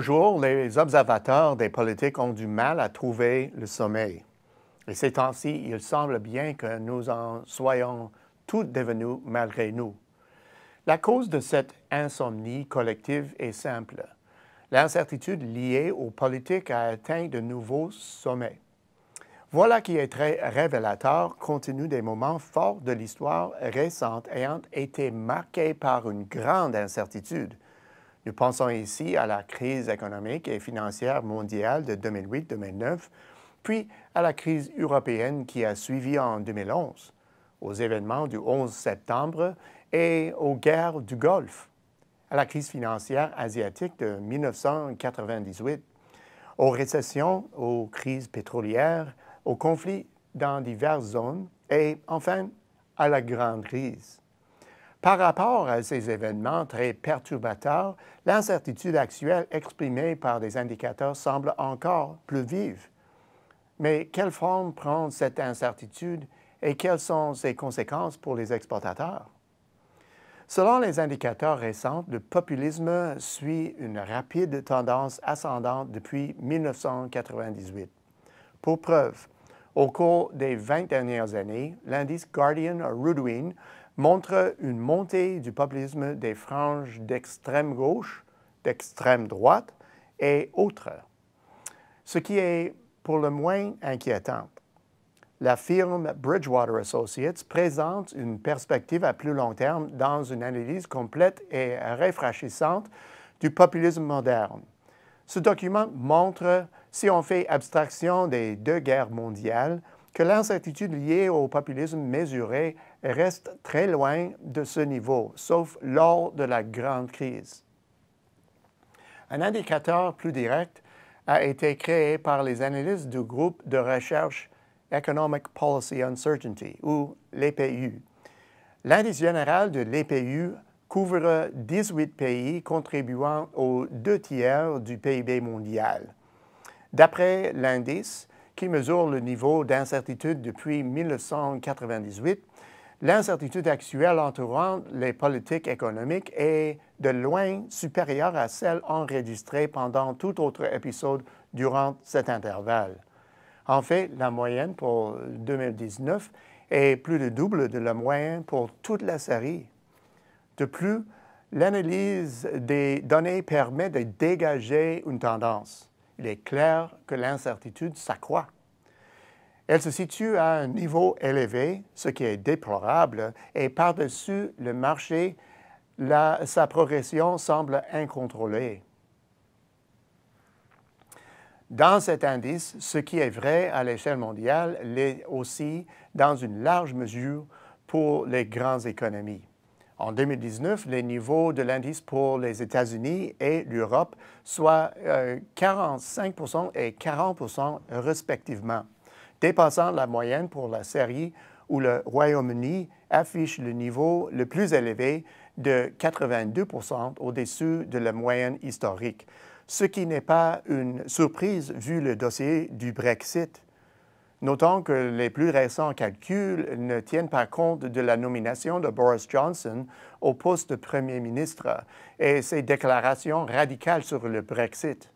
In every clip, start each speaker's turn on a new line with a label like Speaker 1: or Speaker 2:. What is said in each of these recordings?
Speaker 1: nos les observateurs des politiques ont du mal à trouver le sommeil. Et ces temps-ci, il semble bien que nous en soyons tous devenus malgré nous. La cause de cette insomnie collective est simple. L'incertitude liée aux politiques a atteint de nouveaux sommets. Voilà qui est très révélateur compte tenu des moments forts de l'histoire récente ayant été marqués par une grande incertitude nous pensons ici à la crise économique et financière mondiale de 2008-2009, puis à la crise européenne qui a suivi en 2011, aux événements du 11 septembre et aux guerres du Golfe, à la crise financière asiatique de 1998, aux récessions, aux crises pétrolières, aux conflits dans diverses zones et enfin à la grande crise. Par rapport à ces événements très perturbateurs, l'incertitude actuelle exprimée par des indicateurs semble encore plus vive. Mais quelle forme prend cette incertitude et quelles sont ses conséquences pour les exportateurs? Selon les indicateurs récents, le populisme suit une rapide tendance ascendante depuis 1998. Pour preuve, au cours des 20 dernières années, l'indice Guardian Rudwin montre une montée du populisme des franges d'extrême gauche, d'extrême droite et autres, ce qui est pour le moins inquiétant. La firme Bridgewater Associates présente une perspective à plus long terme dans une analyse complète et rafraîchissante du populisme moderne. Ce document montre, si on fait abstraction des deux guerres mondiales, que l'incertitude liée au populisme mesuré reste très loin de ce niveau, sauf lors de la grande crise. Un indicateur plus direct a été créé par les analystes du groupe de recherche Economic Policy Uncertainty, ou l'EPU. L'indice général de l'EPU couvre 18 pays contribuant aux deux tiers du PIB mondial. D'après l'indice, qui mesure le niveau d'incertitude depuis 1998, l'incertitude actuelle entourant les politiques économiques est de loin supérieure à celle enregistrée pendant tout autre épisode durant cet intervalle. En fait, la moyenne pour 2019 est plus de double de la moyenne pour toute la série. De plus, l'analyse des données permet de dégager une tendance il est clair que l'incertitude s'accroît. Elle se situe à un niveau élevé, ce qui est déplorable, et par-dessus le marché, sa progression semble incontrôlée. Dans cet indice, ce qui est vrai à l'échelle mondiale l'est aussi dans une large mesure pour les grandes économies. En 2019, les niveaux de l'indice pour les États-Unis et l'Europe, soient euh, 45 et 40 respectivement, dépassant la moyenne pour la série où le Royaume-Uni affiche le niveau le plus élevé de 82 au-dessus de la moyenne historique, ce qui n'est pas une surprise vu le dossier du Brexit. Notons que les plus récents calculs ne tiennent pas compte de la nomination de Boris Johnson au poste de Premier ministre et ses déclarations radicales sur le Brexit.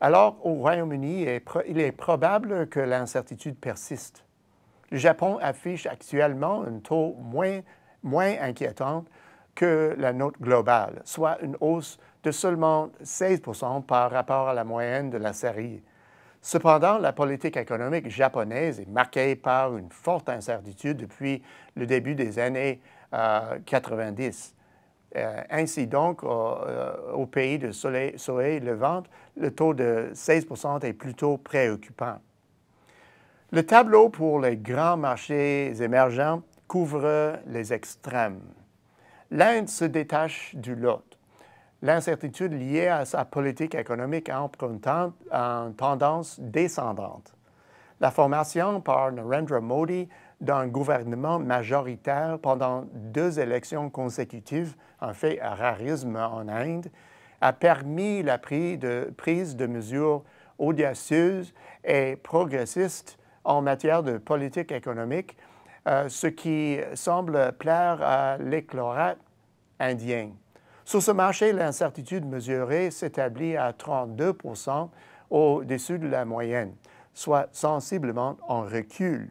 Speaker 1: Alors, au Royaume-Uni, il est probable que l'incertitude persiste. Le Japon affiche actuellement un taux moins, moins inquiétant que la note globale, soit une hausse de seulement 16 par rapport à la moyenne de la série. Cependant, la politique économique japonaise est marquée par une forte incertitude depuis le début des années 90. Euh, euh, ainsi donc, euh, au, pays de soleil, soleil levant, le taux de 16 est plutôt préoccupant. Le tableau pour les grands marchés émergents couvre les extrêmes. L'Inde se détache du lot l'incertitude liée à sa politique économique empruntante a une tendance descendante. La formation par Narendra Modi d'un gouvernement majoritaire pendant deux élections consécutives, en fait un rarisme en Inde, a permis la prise de, mesures audacieuses et progressistes en matière de politique économique, euh, ce qui semble plaire à l'éclorat indien. Sur ce marché, l'incertitude mesurée s'établit à 32 au-dessus de la moyenne, soit sensiblement en recul.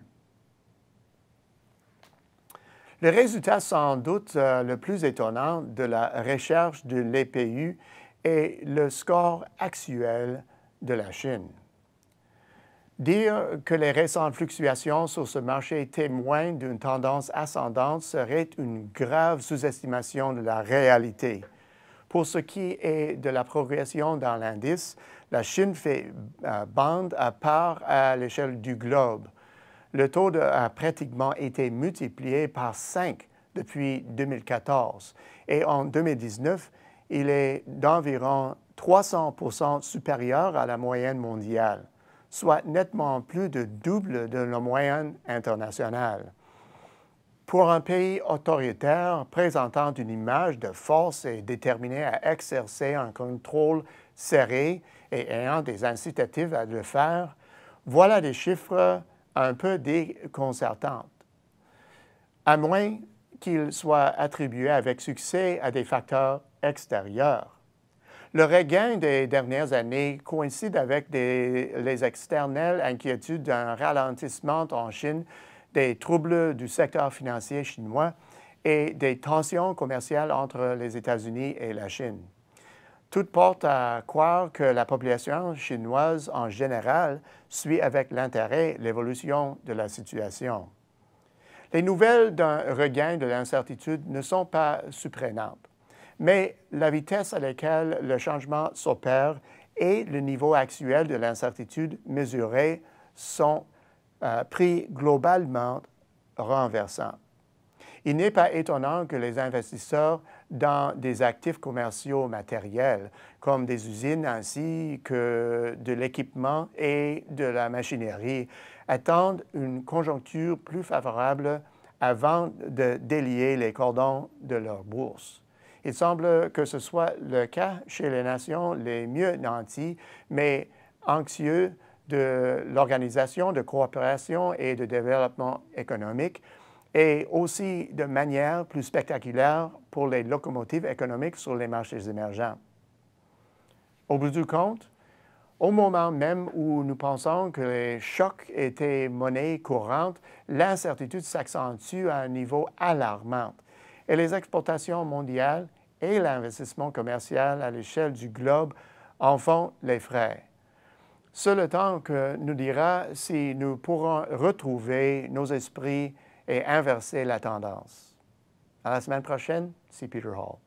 Speaker 1: Le résultat sans doute euh, le plus étonnant de la recherche de l'EPU est le score actuel de la Chine. Dire que les récentes fluctuations sur ce marché témoignent d'une tendance ascendante serait une grave sous-estimation de la réalité. Pour ce qui est de la progression dans l'indice, la Chine fait euh, bande à part à l'échelle du globe. Le taux a pratiquement été multiplié par 5 depuis 2014 et en 2019, il est d'environ 300 supérieur à la moyenne mondiale soit nettement plus de double de la moyenne internationale. Pour un pays autoritaire présentant une image de force et déterminé à exercer un contrôle serré et ayant des incitatives à le faire, voilà des chiffres un peu déconcertants. À moins qu'ils soient attribués avec succès à des facteurs extérieurs. Le regain des dernières années coïncide avec les externelles inquiétudes d'un ralentissement en Chine, des troubles du secteur financier chinois et des tensions commerciales entre les États-Unis et la Chine. Tout porte à croire que la population chinoise en général suit avec l'intérêt l'évolution de la situation. Les nouvelles d'un regain de l'incertitude ne sont pas surprenantes mais la vitesse à laquelle le changement s'opère et le niveau actuel de l'incertitude mesurée sont euh, pris globalement renversants. Il n'est pas étonnant que les investisseurs dans des actifs commerciaux matériels, comme des usines ainsi que de l'équipement et de la machinerie, attendent une conjoncture plus favorable avant de délier les cordons de leur bourse. Il semble que ce soit le cas chez les nations les mieux nanties, mais anxieux de l'organisation de coopération et de développement économique, et aussi de manière plus spectaculaire pour les locomotives économiques sur les marchés émergents. Au bout du compte, au moment même où nous pensons que les chocs étaient monnaie courante, l'incertitude s'accentue à un niveau alarmant et les exportations mondiales et l'investissement commercial à l'échelle du globe en font les frais. C'est le temps que nous dira si nous pourrons retrouver nos esprits et inverser la tendance. À la semaine prochaine, c'est Peter Hall.